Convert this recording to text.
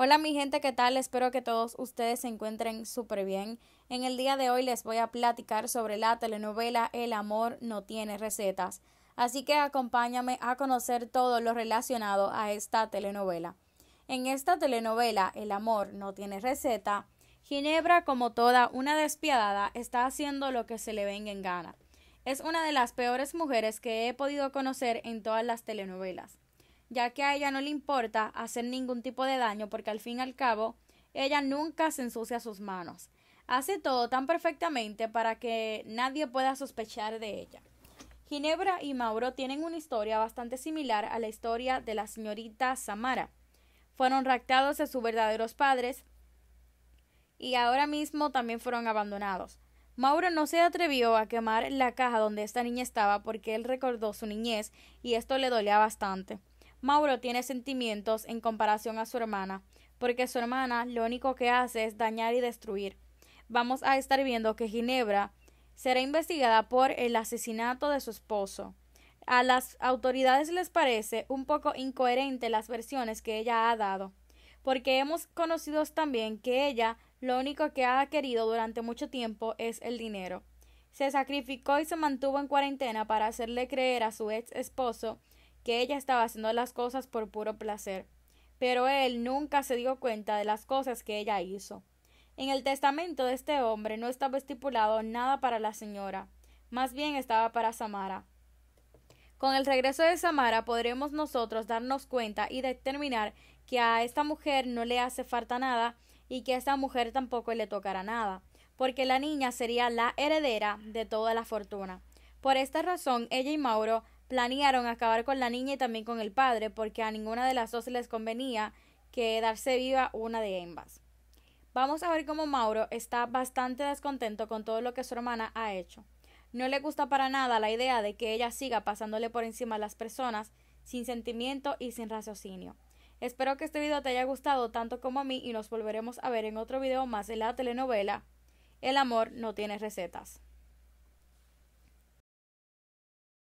Hola mi gente, ¿qué tal? Espero que todos ustedes se encuentren súper bien. En el día de hoy les voy a platicar sobre la telenovela El amor no tiene recetas. Así que acompáñame a conocer todo lo relacionado a esta telenovela. En esta telenovela El amor no tiene receta, Ginebra, como toda una despiadada, está haciendo lo que se le venga en gana. Es una de las peores mujeres que he podido conocer en todas las telenovelas ya que a ella no le importa hacer ningún tipo de daño porque al fin y al cabo ella nunca se ensucia sus manos. Hace todo tan perfectamente para que nadie pueda sospechar de ella. Ginebra y Mauro tienen una historia bastante similar a la historia de la señorita Samara. Fueron raptados de sus verdaderos padres y ahora mismo también fueron abandonados. Mauro no se atrevió a quemar la caja donde esta niña estaba porque él recordó su niñez y esto le dolía bastante. Mauro tiene sentimientos en comparación a su hermana, porque su hermana lo único que hace es dañar y destruir. Vamos a estar viendo que Ginebra será investigada por el asesinato de su esposo. A las autoridades les parece un poco incoherente las versiones que ella ha dado, porque hemos conocido también que ella lo único que ha querido durante mucho tiempo es el dinero. Se sacrificó y se mantuvo en cuarentena para hacerle creer a su ex esposo que ella estaba haciendo las cosas por puro placer, pero él nunca se dio cuenta de las cosas que ella hizo. En el testamento de este hombre no estaba estipulado nada para la señora, más bien estaba para Samara. Con el regreso de Samara podremos nosotros darnos cuenta y determinar que a esta mujer no le hace falta nada y que a esta mujer tampoco le tocará nada, porque la niña sería la heredera de toda la fortuna. Por esta razón, ella y Mauro planearon acabar con la niña y también con el padre, porque a ninguna de las dos les convenía que darse viva una de ambas. Vamos a ver cómo Mauro está bastante descontento con todo lo que su hermana ha hecho. No le gusta para nada la idea de que ella siga pasándole por encima a las personas sin sentimiento y sin raciocinio. Espero que este video te haya gustado tanto como a mí y nos volveremos a ver en otro video más de la telenovela El amor no tiene recetas.